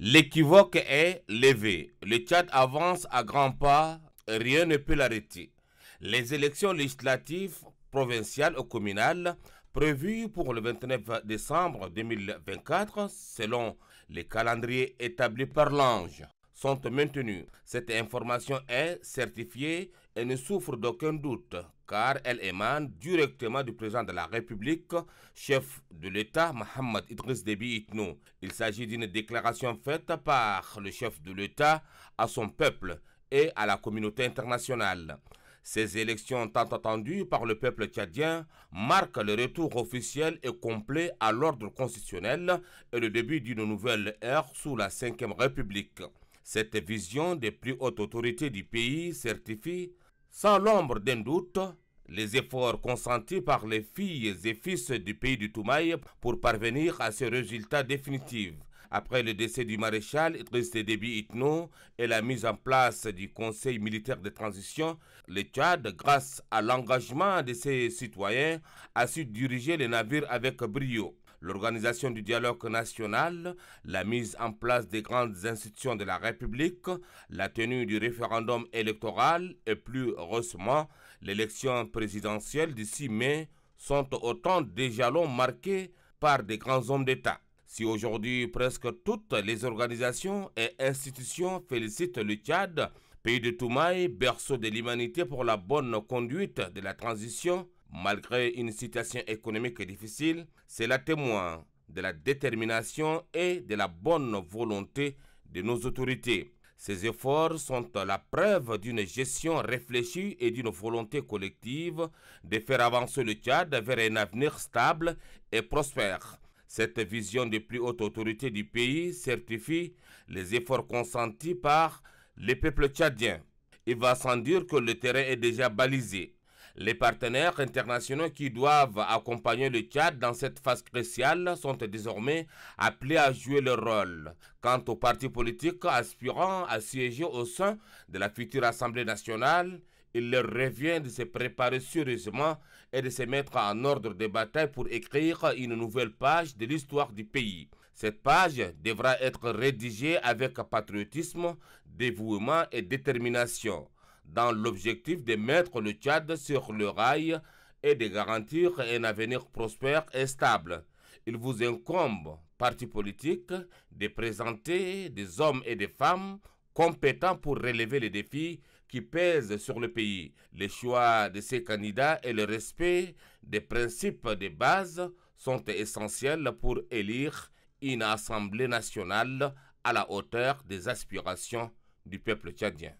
L'équivoque est levé. Le Tchad avance à grands pas. Rien ne peut l'arrêter. Les élections législatives provinciales ou communales prévues pour le 29 décembre 2024, selon les calendriers établis par l'ANGE, sont maintenues. Cette information est certifiée et ne souffre d'aucun doute car elle émane directement du président de la République, chef de l'État Mohamed Idriss Déby Itno. Il s'agit d'une déclaration faite par le chef de l'État à son peuple et à la communauté internationale. Ces élections tant attendues par le peuple tchadien marquent le retour officiel et complet à l'ordre constitutionnel et le début d'une nouvelle ère sous la Ve République. Cette vision des plus hautes autorités du pays certifie, sans l'ombre d'un doute, les efforts consentis par les filles et fils du pays du Toumaï pour parvenir à ce résultat définitif. Après le décès du maréchal Idriss Déby Itno et la mise en place du conseil militaire de transition, le Tchad, grâce à l'engagement de ses citoyens, a su diriger les navires avec brio l'organisation du dialogue national, la mise en place des grandes institutions de la République, la tenue du référendum électoral et plus heureusement l'élection présidentielle d'ici mai sont autant des jalons marqués par des grands hommes d'État. Si aujourd'hui presque toutes les organisations et institutions félicitent le Tchad, pays de Toumaï, berceau de l'humanité pour la bonne conduite de la transition, Malgré une situation économique difficile, c'est la témoin de la détermination et de la bonne volonté de nos autorités. Ces efforts sont la preuve d'une gestion réfléchie et d'une volonté collective de faire avancer le Tchad vers un avenir stable et prospère. Cette vision des plus hautes autorités du pays certifie les efforts consentis par les peuples tchadiens. Il va sans dire que le terrain est déjà balisé. Les partenaires internationaux qui doivent accompagner le Tchad dans cette phase cruciale sont désormais appelés à jouer leur rôle. Quant aux partis politiques aspirant à siéger au sein de la future Assemblée nationale, il leur revient de se préparer sérieusement et de se mettre en ordre de bataille pour écrire une nouvelle page de l'histoire du pays. Cette page devra être rédigée avec patriotisme, dévouement et détermination dans l'objectif de mettre le Tchad sur le rail et de garantir un avenir prospère et stable. Il vous incombe, parti politique, de présenter des hommes et des femmes compétents pour relever les défis qui pèsent sur le pays. Les choix de ces candidats et le respect des principes de base sont essentiels pour élire une assemblée nationale à la hauteur des aspirations du peuple tchadien.